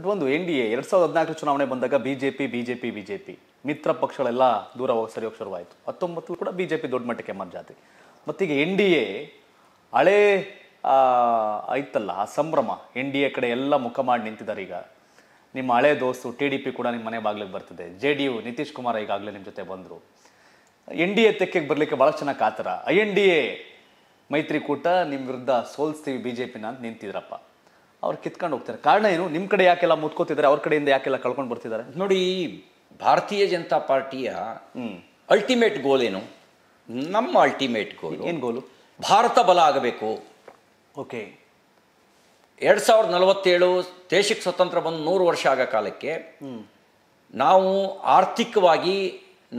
but ಒಂದು N D A ಎರಡ್ ಸಾವಿರದ ಹದಿನಾಲ್ಕು ಚುನಾವಣೆ ಬಂದಾಗ ಬಿಜೆಪಿ ಬಿಜೆಪಿ ಬಿಜೆಪಿ ಮಿತ್ರ ಪಕ್ಷಗಳೆಲ್ಲ ದೂರ ಹೋಗಿ ಸರಿ ಹೋಗಿ ಶುರುವಾಯಿತು ಹತ್ತೊಂಬತ್ತು ಕೂಡ ಬಿಜೆಪಿ ದೊಡ್ಡ ಮಟ್ಟಕ್ಕೆ ಮರ್ಜಾತಿ ಮತ್ತೀಗ ಎನ್ ಡಿ ಎ ಹಳೆ ಐತಲ್ಲ ಆ ಸಂಭ್ರಮ ಎನ್ ಡಿ ಎ ಕಡೆ ಎಲ್ಲ ಮುಖ ಮಾಡಿ ನಿಂತಿದ್ದಾರೆ ಈಗ ನಿಮ್ಮ ಹಳೆ ದೋಸ್ತು ಟಿ ಡಿ ಪಿ ಕೂಡ ನಿಮ್ಮ ಮನೆ ಬಾಗಿಲಿಗೆ ಬರ್ತಿದೆ J D U Nitish Kumar ಈಗಾಗಲೇ ನಿಮ್ಮ ಜೊತೆ ಬಂದರು ಎನ್ ಡಿ ಎ ತೆಕ್ಕೆಗೆ ಬರಲಿಕ್ಕೆ ಭಾಳ ಚೆನ್ನಾಗಿ ಕಾತರ ಐ ಎನ್ ಡಿ ಎ ಮೈತ್ರಿಕೂಟ ನಿಮ್ಮ ವಿರುದ್ಧ ಸೋಲ್ಸ್ತೀವಿ ಬಿ ಜೆ ಪಿನ ಅಂತ ನಿಂತಿದ್ರಪ್ಪ ಅವ್ರು ಕಿತ್ಕೊಂಡು ಹೋಗ್ತಾರೆ ಕಾರಣ ಏನು ನಿಮ್ಮ ಕಡೆ ಯಾಕೆಲ್ಲ ಮುತ್ಕೋತಿದ್ದಾರೆ ಅವ್ರ ಕಡೆಯಿಂದ ಯಾಕೆಲ್ಲ ಕಳ್ಕೊಂಡು ಬರ್ತಿದ್ದಾರೆ ನೋಡಿ ಭಾರತೀಯ ಜನತಾ ಪಾರ್ಟಿಯ ಅಲ್ಟಿಮೇಟ್ ಗೋಲ್ ಏನು ನಮ್ಮ ಅಲ್ಟಿಮೇಟ್ ಗೋಲ್ ಏನು ಗೋಲು ಭಾರತ ಬಲ ಆಗಬೇಕು ಓಕೆ ಎರಡು ಸಾವಿರದ ನಲವತ್ತೇಳು ದೇಶಕ್ಕೆ ಸ್ವತಂತ್ರ ಬಂದು ನೂರು ವರ್ಷ ಆಗ ಕಾಲಕ್ಕೆ ನಾವು ಆರ್ಥಿಕವಾಗಿ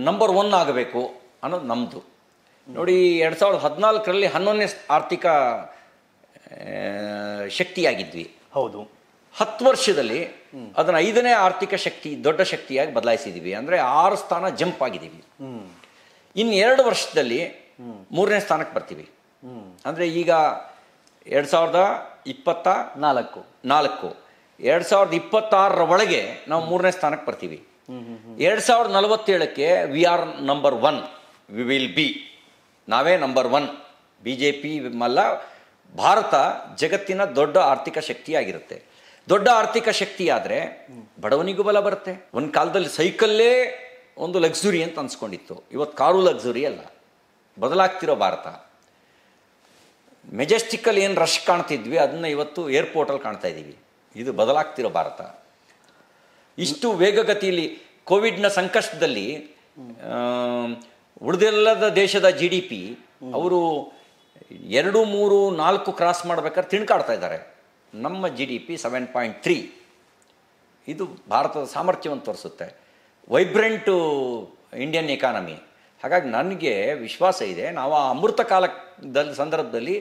ನಂಬರ್ ಒನ್ ಆಗಬೇಕು ಅನ್ನೋದು ನಮ್ಮದು ನೋಡಿ ಎರಡು ಸಾವಿರದ ಹದಿನಾಲ್ಕರಲ್ಲಿ ಹನ್ನೊಂದನೇ ಆರ್ಥಿಕ ಶಕ್ತಿಯಾಗಿದ್ವಿ ಹೌದು ಹತ್ತು ವರ್ಷದಲ್ಲಿ ಅದನ್ನು ಐದನೇ ಆರ್ಥಿಕ ಶಕ್ತಿ ದೊಡ್ಡ ಶಕ್ತಿಯಾಗಿ ಬದಲಾಯಿಸಿದ್ದೀವಿ ಅಂದರೆ ಆರು ಸ್ಥಾನ ಜಂಪ್ ಆಗಿದ್ದೀವಿ ಇನ್ನು ಎರಡು ವರ್ಷದಲ್ಲಿ ಮೂರನೇ ಸ್ಥಾನಕ್ಕೆ ಬರ್ತೀವಿ ಅಂದರೆ ಈಗ ಎರಡು ಸಾವಿರದ ಇಪ್ಪತ್ತ ನಾಲ್ಕು ನಾಲ್ಕು ಎರಡು ಸಾವಿರದ ಇಪ್ಪತ್ತಾರರ ಒಳಗೆ ನಾವು ಮೂರನೇ ಸ್ಥಾನಕ್ಕೆ ಬರ್ತೀವಿ ಎರಡು ಸಾವಿರದ ನಲವತ್ತೇಳಕ್ಕೆ we are number one we will be ನಾವೇ number one B J P ಮಲ್ಲ ಭಾರತ ಜಗತ್ತಿನ ದೊಡ್ಡ ಆರ್ಥಿಕ ಶಕ್ತಿಯಾಗಿರುತ್ತೆ ದೊಡ್ಡ ಆರ್ಥಿಕ ಶಕ್ತಿ ಆದರೆ ಬಡವನಿಗೂ ಬಲ ಬರುತ್ತೆ ಒಂದು ಕಾಲದಲ್ಲಿ ಸೈಕಲ್ಲೇ ಒಂದು ಲಕ್ಸುರಿ ಅಂತ ಅನ್ಸ್ಕೊಂಡಿತ್ತು ಇವತ್ತು ಕಾರು ಲಕ್ಸುರಿ ಅಲ್ಲ ಬದಲಾಗ್ತಿರೋ ಭಾರತ ಮೆಜೆಸ್ಟಿಕಲ್ ಏನು ರಶ್ ಕಾಣ್ತಿದ್ವಿ ಅದನ್ನ ಇವತ್ತು ಏರ್ಪೋರ್ಟಲ್ಲಿ ಕಾಣ್ತಾ ಇದ್ದೀವಿ ಇದು ಬದಲಾಗ್ತಿರೋ ಭಾರತ ಇಷ್ಟು ವೇಗಗತಿಯಲ್ಲಿ ಕೋವಿಡ್ನ ಸಂಕಷ್ಟದಲ್ಲಿ ಉಳಿದೆಲ್ಲದ ದೇಶದ ಜಿ ಡಿ ಪಿ ಅವರು ಎರಡು ಮೂರು ನಾಲ್ಕು ಕ್ರಾಸ್ ಮಾಡಬೇಕಾದ್ರೆ ತಿಣ್ಕಾಡ್ತಾ ಇದ್ದಾರೆ ನಮ್ಮ G D P seven point three ಇದು ಭಾರತದ ಸಾಮರ್ಥ್ಯವನ್ನು ತೋರಿಸುತ್ತೆ ವೈಬ್ರೆಂಟು ಇಂಡಿಯನ್ ಎಕಾನಮಿ ಹಾಗಾಗಿ ನನಗೆ ವಿಶ್ವಾಸ ಇದೆ ನಾವು ಆ ಅಮೃತ ಕಾಲದಲ್ಲಿ ಸಂದರ್ಭದಲ್ಲಿ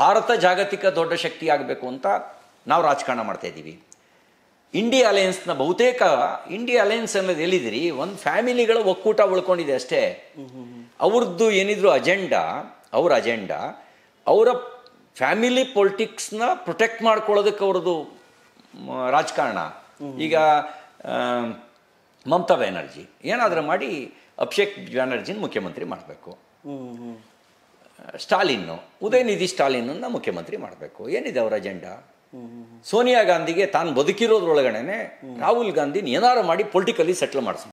ಭಾರತ ಜಾಗತಿಕ ದೊಡ್ಡ ಶಕ್ತಿ ಆಗಬೇಕು ಅಂತ ನಾವು ರಾಜಕಾರಣ ಇದ್ದೀವಿ ಇಂಡಿಯಾ ಅಲಯನ್ಸ್ನ ಬಹುತೇಕ ಇಂಡಿಯಾ ಅಲಯನ್ಸ್ ಅನ್ನೋದು ಎಲ್ಲಿದಿರಿ ಒಂದು ಫ್ಯಾಮಿಲಿಗಳ ಒಕ್ಕೂಟ ಉಳ್ಕೊಂಡಿದೆ ಅಷ್ಟೇ ಅವ್ರದ್ದು ಏನಿದ್ರು ಅಜೆಂಡಾ ಅವ್ರ ಅಜೆಂಡಾ ಅವರ ಫ್ಯಾಮಿಲಿ ಪೊಲಿಟಿಕ್ಸ್ನ ಪ್ರೊಟೆಕ್ಟ್ ಮಾಡ್ಕೊಳ್ಳೋದಕ್ಕೆ ಅವ್ರದ್ದು ರಾಜಕಾರಣ ಈಗ ಮಮತಾ ಬ್ಯಾನರ್ಜಿ ಏನಾದರೂ ಮಾಡಿ ಅಭಿಷೇಕ್ ಬ್ಯಾನರ್ಜಿನ ಮುಖ್ಯಮಂತ್ರಿ ಮಾಡಬೇಕು ಸ್ಟಾಲಿನ್ನು ಉದಯನಿಧಿ ಸ್ಟಾಲಿನ್ನ ಮುಖ್ಯಮಂತ್ರಿ ಮಾಡಬೇಕು ಏನಿದೆ ಅವರ ಅಜೆಂಡಾ ಸೋನಿಯಾ ಗಾಂಧಿಗೆ ತಾನು ಬದುಕಿರೋದ್ರೊಳಗಡೆನೆ ರಾಹುಲ್ ಗಾಂಧಿನ ಏನಾರು ಮಾಡಿ ಪೊಲಿಟಿಕಲಿ ಸೆಟ್ಲ್ ಮಾಡಿಸ್